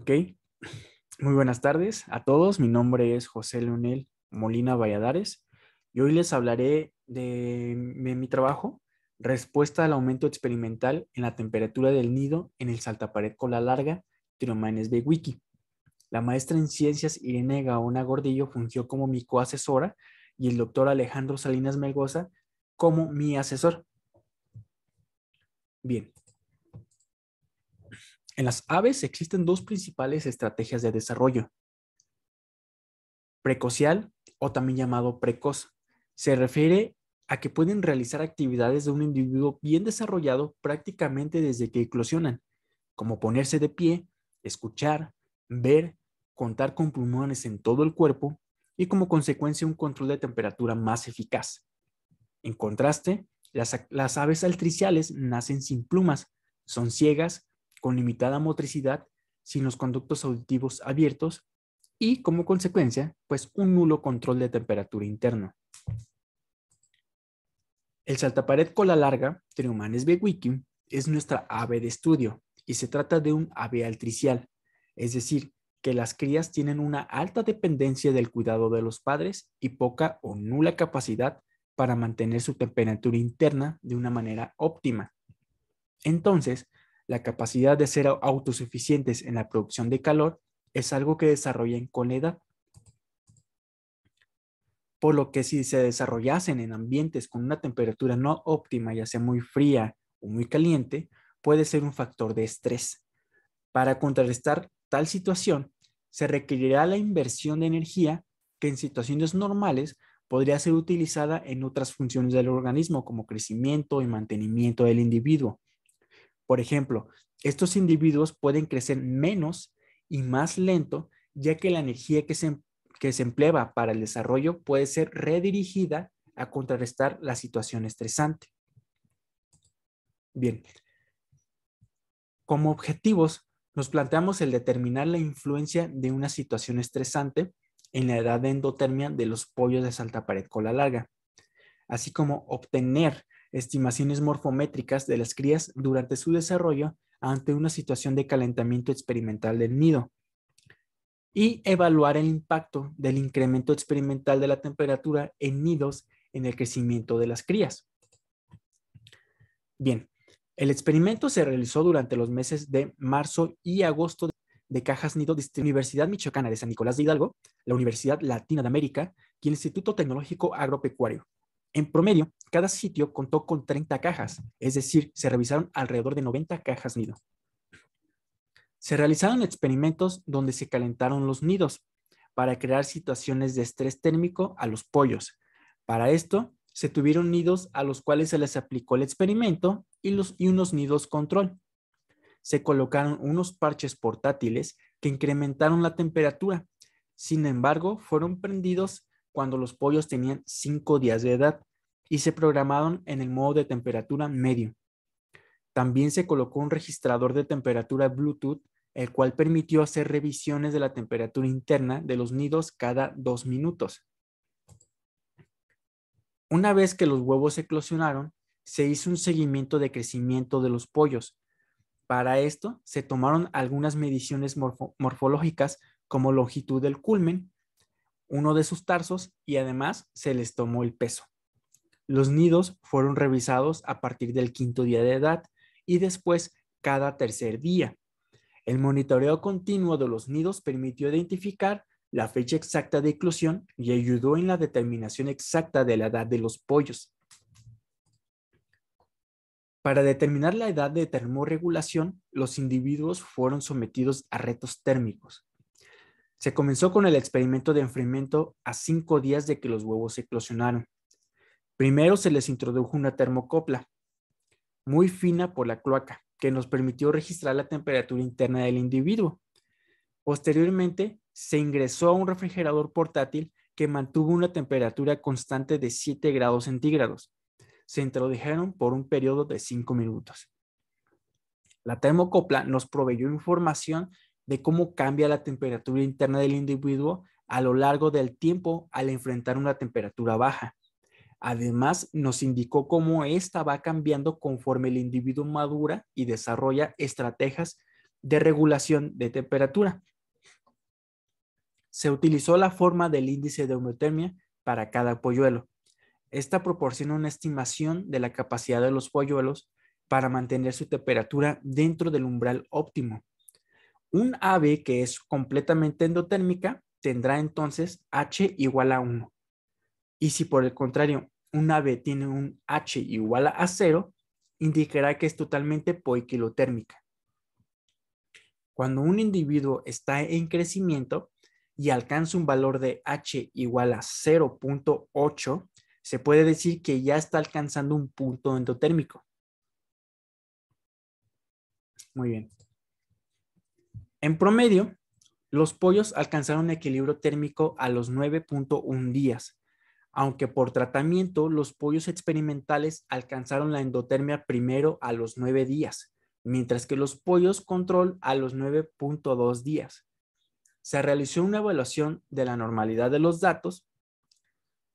Ok, muy buenas tardes a todos. Mi nombre es José Leonel Molina Valladares y hoy les hablaré de, mi trabajo, respuesta al aumento experimental en la temperatura del nido en el saltapared cola larga tiromanes de Wiki. La maestra en ciencias Irene Gaona Gordillo fungió como mi coasesora y el doctor Alejandro Salinas Melgoza como mi asesor. Bien, en las aves existen dos principales estrategias de desarrollo. Precocial o también llamado precoz. Se refiere a que pueden realizar actividades de un individuo bien desarrollado prácticamente desde que eclosionan, como ponerse de pie, escuchar, ver, contar con pulmones en todo el cuerpo y como consecuencia un control de temperatura más eficaz. En contraste, las, las aves altriciales nacen sin plumas, son ciegas con limitada motricidad, sin los conductos auditivos abiertos y, como consecuencia, pues un nulo control de temperatura interna. El saltapared cola larga, B. Wiki, es nuestra ave de estudio y se trata de un ave altricial, es decir, que las crías tienen una alta dependencia del cuidado de los padres y poca o nula capacidad para mantener su temperatura interna de una manera óptima. Entonces, la capacidad de ser autosuficientes en la producción de calor es algo que desarrollan con edad. Por lo que si se desarrollasen en ambientes con una temperatura no óptima, ya sea muy fría o muy caliente, puede ser un factor de estrés. Para contrarrestar tal situación, se requerirá la inversión de energía que en situaciones normales podría ser utilizada en otras funciones del organismo como crecimiento y mantenimiento del individuo. Por ejemplo, estos individuos pueden crecer menos y más lento, ya que la energía que se, em-, emplea para el desarrollo puede ser redirigida a contrarrestar la situación estresante. Bien, como objetivos, nos planteamos el determinar la influencia de una situación estresante en la edad endotermia de los pollos de saltapared Pared Cola Larga, así como obtener estimaciones morfométricas de las crías durante su desarrollo ante una situación de calentamiento experimental del nido y evaluar el impacto del incremento experimental de la temperatura en nidos en el crecimiento de las crías. Bien, el experimento se realizó durante los meses de marzo y agosto de Cajas Nido de la Universidad Michoacana de San Nicolás de Hidalgo, la Universidad Latina de América y el Instituto Tecnológico Agropecuario. En promedio, cada sitio contó con 30 cajas, es decir, se revisaron alrededor de 90 cajas nido. Se realizaron experimentos donde se calentaron los nidos para crear situaciones de estrés térmico a los pollos. Para esto, se tuvieron nidos a los cuales se les aplicó el experimento y, y unos nidos control. Se colocaron unos parches portátiles que incrementaron la temperatura. Sin embargo, fueron prendidos cuando los pollos tenían 5 días de edad y se programaron en el modo de temperatura medio. También se colocó un registrador de temperatura Bluetooth, el cual permitió hacer revisiones de la temperatura interna de los nidos cada dos minutos. Una vez que los huevos eclosionaron, se hizo un seguimiento de crecimiento de los pollos. Para esto, se tomaron algunas mediciones morfológicas como longitud del culmen, uno de sus tarsos y además se les tomó el peso. Los nidos fueron revisados a partir del quinto día de edad y después cada tercer día. El monitoreo continuo de los nidos permitió identificar la fecha exacta de eclosión y ayudó en la determinación exacta de la edad de los pollos. Para determinar la edad de termorregulación, los individuos fueron sometidos a retos térmicos, se comenzó con el experimento de enfriamiento a cinco días de que los huevos eclosionaron. Primero se les introdujo una termocopla, muy fina por la cloaca, que nos permitió registrar la temperatura interna del individuo. Posteriormente, se ingresó a un refrigerador portátil que mantuvo una temperatura constante de 7 grados centígrados. Se introdujeron por un periodo de 5 minutos. La termocopla nos proveyó información de cómo cambia la temperatura interna del individuo a lo largo del tiempo al enfrentar una temperatura baja. Además, nos indicó cómo ésta va cambiando conforme el individuo madura y desarrolla estrategias de regulación de temperatura. Se utilizó la forma del índice de homeotermia para cada polluelo. Esta proporciona una estimación de la capacidad de los polluelos para mantener su temperatura dentro del umbral óptimo. Un ave que es completamente endotérmica tendrá entonces H igual a 1. Y si por el contrario un ave tiene un H igual a 0, indicará que es totalmente poiquilotérmica. Cuando un individuo está en crecimiento y alcanza un valor de H igual a 0.8, se puede decir que ya está alcanzando un punto endotérmico. Muy bien. En promedio, los pollos alcanzaron equilibrio térmico a los 9.1 días, aunque por tratamiento los pollos experimentales alcanzaron la endotermia primero a los 9 días, mientras que los pollos control a los 9.2 días. Se realizó una evaluación de la normalidad de los datos.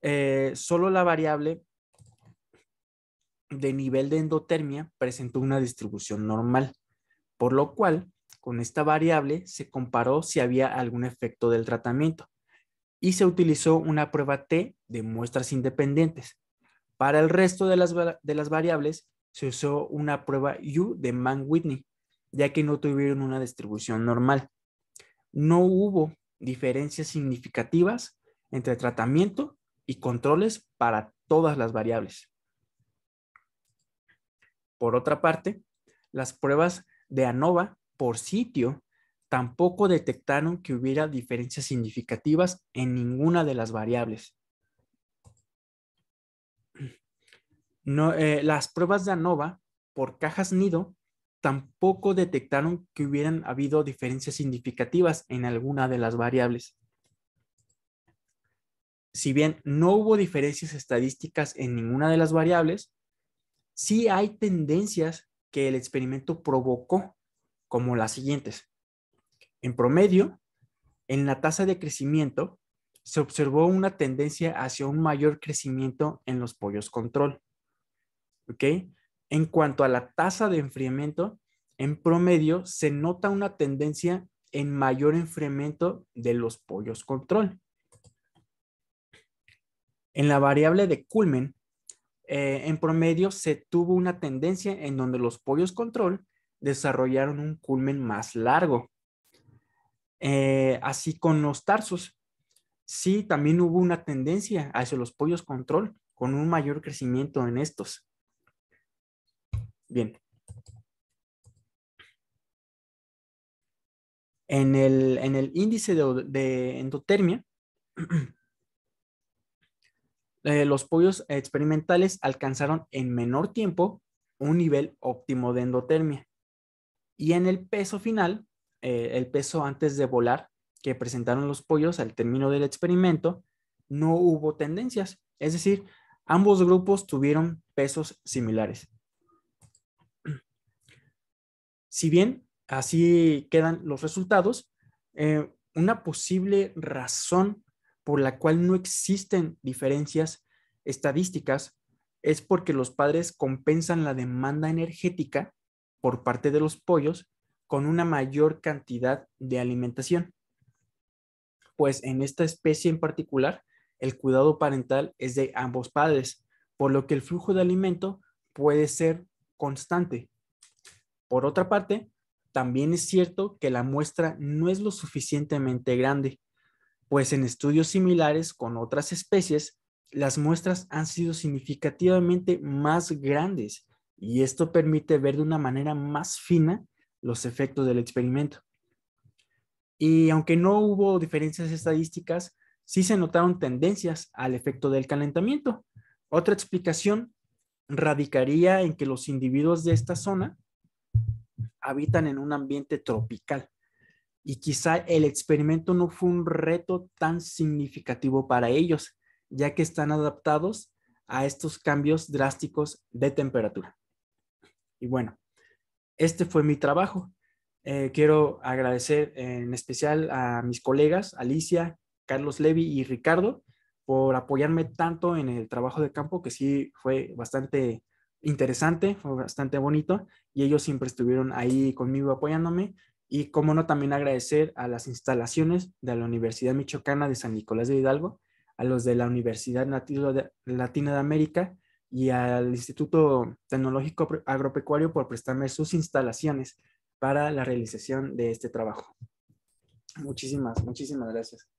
Eh, solo la variable de nivel de endotermia presentó una distribución normal, por lo cual con esta variable se comparó si había algún efecto del tratamiento y se utilizó una prueba T de muestras independientes. Para el resto de las, variables se usó una prueba U de Mann-Whitney, ya que no tuvieron una distribución normal. No hubo diferencias significativas entre tratamiento y controles para todas las variables. Por otra parte, las pruebas de ANOVA por sitio, tampoco detectaron que hubiera diferencias significativas en ninguna de las variables. Eh, las pruebas de ANOVA por cajas nido tampoco detectaron que hubieran habido diferencias significativas en alguna de las variables. Si bien no hubo diferencias estadísticas en ninguna de las variables, sí hay tendencias que el experimento provocó como las siguientes. En promedio, en la tasa de crecimiento se observó una tendencia hacia un mayor crecimiento en los pollos control. En cuanto a la tasa de enfriamiento, en promedio se nota una tendencia en mayor enfriamiento de los pollos control. En la variable de culmen, eh, en promedio se tuvo una tendencia en donde los pollos control desarrollaron un culmen más largo. Eh, así con los tarsos, sí, también hubo una tendencia hacia los pollos control, con un mayor crecimiento en estos. Bien. En el, índice de, endotermia, eh, los pollos experimentales alcanzaron en menor tiempo un nivel óptimo de endotermia. Y en el peso final, eh, el peso antes de volar que presentaron los pollos al término del experimento, no hubo tendencias. Es decir, ambos grupos tuvieron pesos similares. Si bien así quedan los resultados, eh, una posible razón por la cual no existen diferencias estadísticas es porque los padres compensan la demanda energética por parte de los pollos con una mayor cantidad de alimentación. Pues en esta especie en particular, el cuidado parental es de ambos padres, por lo que el flujo de alimento puede ser constante. Por otra parte, también es cierto que la muestra no es lo suficientemente grande, pues en estudios similares con otras especies, las muestras han sido significativamente más grandes y esto permite ver de una manera más fina los efectos del experimento. Y aunque no hubo diferencias estadísticas, sí se notaron tendencias al efecto del calentamiento. Otra explicación radicaría en que los individuos de esta zona habitan en un ambiente tropical y quizá el experimento no fue un reto tan significativo para ellos, ya que están adaptados a estos cambios drásticos de temperatura. Y bueno, este fue mi trabajo. Eh, quiero agradecer en especial a mis colegas Alicia, Carlos Levy y Ricardo por apoyarme tanto en el trabajo de campo, que sí fue bastante interesante, fue bastante bonito y ellos siempre estuvieron ahí conmigo apoyándome. Y como no, también agradecer a las instalaciones de la Universidad Michoacana de San Nicolás de Hidalgo, a los de la Universidad Latina de América y al Instituto Tecnológico Agropecuario por prestarme sus instalaciones para la realización de este trabajo. Muchísimas, muchísimas gracias.